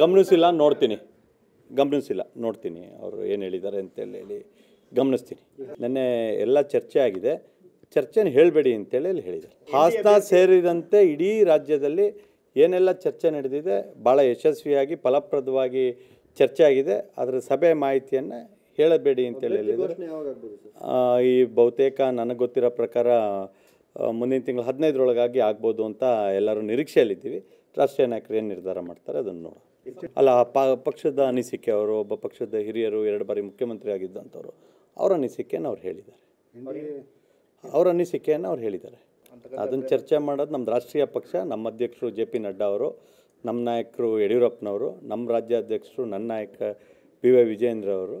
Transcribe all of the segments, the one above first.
ಗಮನಿಸಿಲ್ಲ ನೋಡ್ತೀನಿ ಗಮನಿಸಿಲ್ಲ ನೋಡ್ತೀನಿ ಅವರು ಏನು ಹೇಳಿದ್ದಾರೆ ಅಂತೇಳಿ ಹೇಳಿ ಗಮನಿಸ್ತೀನಿ ನೆನ್ನೆ ಎಲ್ಲ ಚರ್ಚೆ ಆಗಿದೆ ಚರ್ಚೆನ ಹೇಳಬೇಡಿ ಅಂತೇಳಿ ಅಲ್ಲಿ ಹೇಳಿದ್ದಾರೆ ಹಾಸನ ಸೇರಿದಂತೆ ಇಡೀ ರಾಜ್ಯದಲ್ಲಿ ಏನೆಲ್ಲ ಚರ್ಚೆ ನಡೆದಿದೆ ಭಾಳ ಯಶಸ್ವಿಯಾಗಿ ಫಲಪ್ರದವಾಗಿ ಚರ್ಚೆ ಆಗಿದೆ ಅದರ ಸಭೆ ಮಾಹಿತಿಯನ್ನು ಹೇಳಬೇಡಿ ಅಂತೇಳಿ ಹೇಳಿದ್ದಾರೆ ಈ ಬಹುತೇಕ ನನಗೆ ಗೊತ್ತಿರೋ ಪ್ರಕಾರ ಮುಂದಿನ ತಿಂಗಳು ಹದಿನೈದರೊಳಗಾಗಿ ಆಗ್ಬೋದು ಅಂತ ಎಲ್ಲರೂ ನಿರೀಕ್ಷೆಯಲ್ಲಿದ್ದೀವಿ ರಾಷ್ಟ್ರೀಯ ನಾಯಕರು ಏನು ನಿರ್ಧಾರ ಮಾಡ್ತಾರೆ ಅದನ್ನು ನೋಡೋಣ ಅಲ್ಲ ಪಕ್ಷದ ಅನಿಸಿಕೆ ಅವರು ಒಬ್ಬ ಪಕ್ಷದ ಹಿರಿಯರು ಎರಡು ಬಾರಿ ಮುಖ್ಯಮಂತ್ರಿ ಆಗಿದ್ದಂಥವ್ರು ಅವರ ಅನಿಸಿಕೆಯನ್ನು ಅವ್ರು ಹೇಳಿದ್ದಾರೆ ಅವರ ಅನಿಸಿಕೆಯನ್ನು ಅವ್ರು ಹೇಳಿದ್ದಾರೆ ಅದನ್ನು ಚರ್ಚೆ ಮಾಡೋದು ನಮ್ಮ ರಾಷ್ಟ್ರೀಯ ಪಕ್ಷ ನಮ್ಮ ಅಧ್ಯಕ್ಷರು ಜೆ ಪಿ ನಡ್ಡಾ ಅವರು ನಮ್ಮ ನಾಯಕರು ಯಡಿಯೂರಪ್ಪನವರು ನಮ್ಮ ರಾಜ್ಯಾಧ್ಯಕ್ಷರು ನನ್ನ ನಾಯಕ ಪಿ ವೈ ವಿಜಯೇಂದ್ರ ಅವರು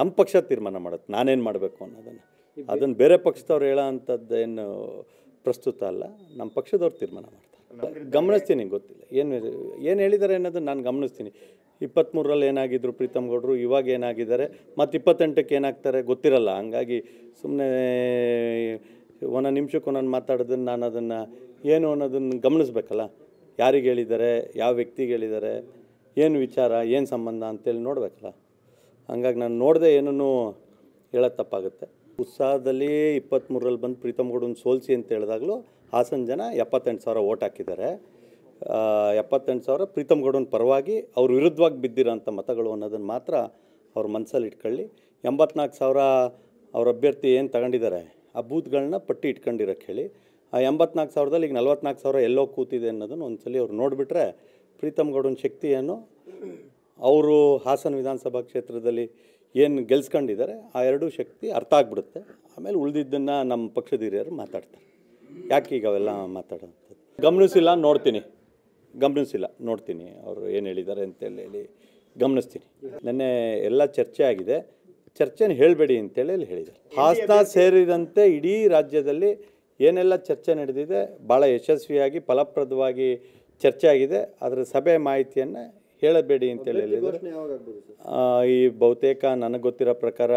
ನಮ್ಮ ಪಕ್ಷ ತೀರ್ಮಾನ ಮಾಡುತ್ತೆ ನಾನೇನು ಮಾಡಬೇಕು ಅನ್ನೋದನ್ನು ಅದನ್ನು ಬೇರೆ ಪಕ್ಷದವ್ರು ಹೇಳೋ ಅಂಥದ್ದೇನು ಪ್ರಸ್ತುತ ಅಲ್ಲ ನಮ್ಮ ಪಕ್ಷದವ್ರು ತೀರ್ಮಾನ ಮಾಡ್ತಾರೆ ಗಮನಿಸ್ತೀನಿ ಗೊತ್ತಿಲ್ಲ ಏನು ಏನು ಹೇಳಿದ್ದಾರೆ ಅನ್ನೋದು ನಾನು ಗಮನಿಸ್ತೀನಿ ಇಪ್ಪತ್ತ್ಮೂರರಲ್ಲಿ ಏನಾಗಿದ್ದರು ಪ್ರೀತಮ್ ಗೌಡರು ಇವಾಗ ಏನಾಗಿದ್ದಾರೆ ಮತ್ತು ಇಪ್ಪತ್ತೆಂಟಕ್ಕೆ ಏನಾಗ್ತಾರೆ ಗೊತ್ತಿರಲ್ಲ ಹಂಗಾಗಿ ಸುಮ್ಮನೆ ಒಂದೊಂದು ನಿಮಿಷಕ್ಕೆ ಒಂದೊಂದು ಮಾತಾಡೋದನ್ನು ನಾನು ಅದನ್ನು ಏನು ಅನ್ನೋದನ್ನು ಗಮನಿಸ್ಬೇಕಲ್ಲ ಯಾರಿಗೆ ಹೇಳಿದ್ದಾರೆ ಯಾವ ವ್ಯಕ್ತಿಗೆ ಹೇಳಿದ್ದಾರೆ ಏನು ವಿಚಾರ ಏನು ಸಂಬಂಧ ಅಂತೇಳಿ ನೋಡಬೇಕಲ್ಲ ಹಂಗಾಗಿ ನಾನು ನೋಡದೆ ಏನೂ ಹೇಳೋದು ತಪ್ಪಾಗುತ್ತೆ ಉತ್ಸಾಹದಲ್ಲಿ ಇಪ್ಪತ್ತ್ಮೂರಲ್ಲಿ ಬಂದು ಪ್ರೀತಮ್ ಗೌಡನ ಸೋಲಿಸಿ ಅಂತ ಹೇಳಿದಾಗಲೂ ಹಾಸನ ಜನ ಎಪ್ಪತ್ತೆಂಟು ಸಾವಿರ ಓಟ್ ಹಾಕಿದ್ದಾರೆ ಎಪ್ಪತ್ತೆಂಟು ಸಾವಿರ ಪ್ರೀತಮ್ ಗೌಡನ ಪರವಾಗಿ ಅವ್ರ ವಿರುದ್ಧವಾಗಿ ಬಿದ್ದಿರೋಂಥ ಮತಗಳು ಅನ್ನೋದನ್ನು ಮಾತ್ರ ಅವ್ರ ಮನಸ್ಸಲ್ಲಿ ಇಟ್ಕೊಳ್ಳಿ ಎಂಬತ್ನಾಲ್ಕು ಸಾವಿರ ಅವ್ರ ಅಭ್ಯರ್ಥಿ ಏನು ತಗೊಂಡಿದ್ದಾರೆ ಆ ಬೂತ್ಗಳನ್ನ ಪಟ್ಟಿ ಇಟ್ಕೊಂಡಿರೋಕ್ಕೆ ಹೇಳಿ ಆ ಎಂಬತ್ನಾಲ್ಕು ಸಾವಿರದಲ್ಲಿ ಈಗ ನಲ್ವತ್ನಾಲ್ಕು ಸಾವಿರ ಎಲ್ಲೋ ಕೂತಿದೆ ಅನ್ನೋದನ್ನು ಒಂದ್ಸಲಿ ಅವ್ರು ನೋಡಿಬಿಟ್ರೆ ಪ್ರೀತಮ್ ಗೌಡನ ಶಕ್ತಿ ಏನು ಅವರು ಹಾಸನ ವಿಧಾನಸಭಾ ಕ್ಷೇತ್ರದಲ್ಲಿ ಏನು ಗೆಲ್ಸ್ಕೊಂಡಿದ್ದಾರೆ ಆ ಎರಡೂ ಶಕ್ತಿ ಅರ್ಥ ಆಗಿಬಿಡುತ್ತೆ ಆಮೇಲೆ ಉಳಿದಿದ್ದನ್ನು ನಮ್ಮ ಪಕ್ಷದ ಹಿರಿಯರು ಮಾತಾಡ್ತಾರೆ ಯಾಕೆ ಈಗ ಅವೆಲ್ಲ ಮಾತಾಡೋಂಥದ್ದು ಗಮನಿಸಿಲ್ಲ ನೋಡ್ತೀನಿ ಗಮನಿಸಿಲ್ಲ ನೋಡ್ತೀನಿ ಅವರು ಏನು ಹೇಳಿದ್ದಾರೆ ಅಂತೇಳಿ ಹೇಳಿ ಗಮನಿಸ್ತೀನಿ ನೆನ್ನೆ ಎಲ್ಲ ಚರ್ಚೆ ಆಗಿದೆ ಚರ್ಚೆನ ಹೇಳಬೇಡಿ ಅಂತೇಳಿ ಅಲ್ಲಿ ಹೇಳಿದ್ದಾರೆ ಹಾಸನ ಸೇರಿದಂತೆ ಇಡೀ ರಾಜ್ಯದಲ್ಲಿ ಏನೆಲ್ಲ ಚರ್ಚೆ ನಡೆದಿದೆ ಭಾಳ ಯಶಸ್ವಿಯಾಗಿ ಫಲಪ್ರದವಾಗಿ ಚರ್ಚೆ ಆಗಿದೆ ಅದರ ಸಭೆ ಮಾಹಿತಿಯನ್ನು ಹೇಳಬೇಡಿ ಅಂತೇಳಿ ಹೇಳಿದರು ಈ ಬಹುತೇಕ ನನಗೆ ಗೊತ್ತಿರೋ ಪ್ರಕಾರ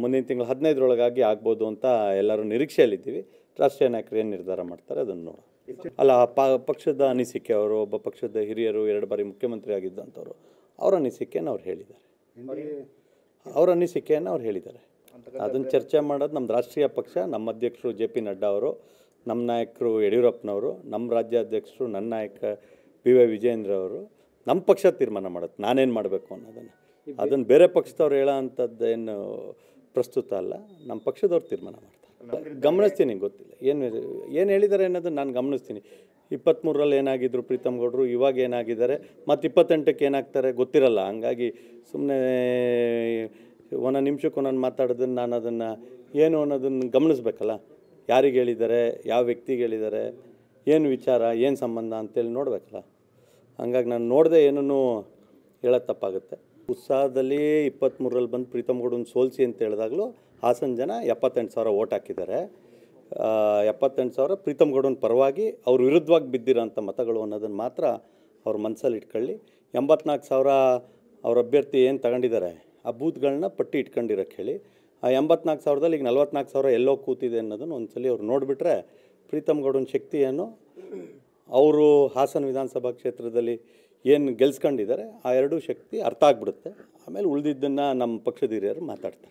ಮುಂದಿನ ತಿಂಗಳು ಹದಿನೈದರೊಳಗಾಗಿ ಆಗ್ಬೋದು ಅಂತ ಎಲ್ಲರೂ ನಿರೀಕ್ಷೆಯಲ್ಲಿದ್ದೀವಿ ರಾಷ್ಟ್ರೀಯ ನಾಯಕರು ಏನು ನಿರ್ಧಾರ ಮಾಡ್ತಾರೆ ಅದನ್ನು ನೋಡು ಅಲ್ಲ ಆ ಪಕ್ಷದ ಅನಿಸಿಕೆ ಅವರು ಒಬ್ಬ ಪಕ್ಷದ ಹಿರಿಯರು ಎರಡು ಬಾರಿ ಮುಖ್ಯಮಂತ್ರಿ ಆಗಿದ್ದಂಥವ್ರು ಅವರ ಅನಿಸಿಕೆಯನ್ನು ಅವ್ರು ಹೇಳಿದ್ದಾರೆ ಅವರ ಅನಿಸಿಕೆಯನ್ನು ಅವ್ರು ಹೇಳಿದ್ದಾರೆ ಅದನ್ನು ಚರ್ಚೆ ಮಾಡೋದು ನಮ್ಮ ರಾಷ್ಟ್ರೀಯ ಪಕ್ಷ ನಮ್ಮ ಅಧ್ಯಕ್ಷರು ಜೆ ಪಿ ನಡ್ಡಾ ಅವರು ನಮ್ಮ ನಾಯಕರು ಯಡಿಯೂರಪ್ಪನವರು ನಮ್ಮ ರಾಜ್ಯಾಧ್ಯಕ್ಷರು ನನ್ನ ನಾಯಕ ಬಿ ವೈ ವಿಜಯೇಂದ್ರ ಅವರು ನಮ್ಮ ಪಕ್ಷ ತೀರ್ಮಾನ ಮಾಡುತ್ತೆ ನಾನೇನು ಮಾಡಬೇಕು ಅನ್ನೋದನ್ನು ಅದನ್ನು ಬೇರೆ ಪಕ್ಷದವ್ರು ಹೇಳೋ ಅಂಥದ್ದೇನು ಪ್ರಸ್ತುತ ಅಲ್ಲ ನಮ್ಮ ಪಕ್ಷದವ್ರು ತೀರ್ಮಾನ ಮಾಡ್ತಾರೆ ಗಮನಿಸ್ತೀನಿ ಗೊತ್ತಿಲ್ಲ ಏನು ಏನು ಹೇಳಿದ್ದಾರೆ ಅನ್ನೋದನ್ನು ನಾನು ಗಮನಿಸ್ತೀನಿ ಇಪ್ಪತ್ತ್ಮೂರರಲ್ಲಿ ಏನಾಗಿದ್ದರು ಪ್ರೀತಮ್ ಗೌಡರು ಇವಾಗ ಏನಾಗಿದ್ದಾರೆ ಮತ್ತು ಇಪ್ಪತ್ತೆಂಟಕ್ಕೆ ಏನಾಗ್ತಾರೆ ಗೊತ್ತಿರಲ್ಲ ಹಂಗಾಗಿ ಸುಮ್ಮನೆ ಒಂದೊಂದು ನಿಮಿಷಕ್ಕೆ ಒಂದೊಂದು ಮಾತಾಡೋದನ್ನು ನಾನು ಅದನ್ನು ಏನು ಅನ್ನೋದನ್ನು ಗಮನಿಸ್ಬೇಕಲ್ಲ ಯಾರಿಗೆ ಹೇಳಿದ್ದಾರೆ ಯಾವ ವ್ಯಕ್ತಿಗೆ ಹೇಳಿದ್ದಾರೆ ಏನು ವಿಚಾರ ಏನು ಸಂಬಂಧ ಅಂತೇಳಿ ನೋಡಬೇಕಲ್ಲ ಹಂಗಾಗಿ ನಾನು ನೋಡದೆ ಏನೂ ಹೇಳೋದು ತಪ್ಪಾಗುತ್ತೆ ಉತ್ಸಾಹದಲ್ಲಿ ಇಪ್ಪತ್ತ್ಮೂರಲ್ಲಿ ಬಂದು ಪ್ರೀತಮ್ ಗೌಡನ ಸೋಲಿಸಿ ಅಂತ ಹೇಳಿದಾಗಲೂ ಹಾಸನ ಜನ ಎಪ್ಪತ್ತೆಂಟು ಸಾವಿರ ಓಟ್ ಹಾಕಿದ್ದಾರೆ ಎಪ್ಪತ್ತೆಂಟು ಸಾವಿರ ಪ್ರೀತಮ್ ಗೌಡನ ಪರವಾಗಿ ಅವ್ರ ವಿರುದ್ಧವಾಗಿ ಬಿದ್ದಿರೋಂಥ ಮತಗಳು ಅನ್ನೋದನ್ನು ಮಾತ್ರ ಅವ್ರ ಮನಸ್ಸಲ್ಲಿ ಇಟ್ಕೊಳ್ಳಿ ಎಂಬತ್ನಾಲ್ಕು ಸಾವಿರ ಅವ್ರ ಅಭ್ಯರ್ಥಿ ಏನು ತಗೊಂಡಿದ್ದಾರೆ ಆ ಬೂತ್ಗಳನ್ನ ಪಟ್ಟಿ ಇಟ್ಕೊಂಡಿರೋಕ್ಕೆ ಹೇಳಿ ಆ ಎಂಬತ್ನಾಲ್ಕು ಸಾವಿರದಲ್ಲಿ ಈಗ ನಲ್ವತ್ನಾಲ್ಕು ಸಾವಿರ ಎಲ್ಲೋ ಕೂತಿದೆ ಅನ್ನೋದನ್ನು ಒಂದ್ಸಲಿ ಅವ್ರು ನೋಡಿಬಿಟ್ರೆ ಪ್ರೀತಮ್ ಗೌಡನ ಶಕ್ತಿಯನ್ನು ಅವರು ಹಾಸನ ವಿಧಾನಸಭಾ ಕ್ಷೇತ್ರದಲ್ಲಿ ಏನು ಗೆಲ್ಸ್ಕೊಂಡಿದ್ದಾರೆ ಆ ಎರಡೂ ಶಕ್ತಿ ಅರ್ಥ ಆಗಿಬಿಡುತ್ತೆ ಆಮೇಲೆ ಉಳಿದಿದ್ದನ್ನು ನಮ್ಮ ಪಕ್ಷದ ಹಿರಿಯರು ಮಾತಾಡ್ತಾರೆ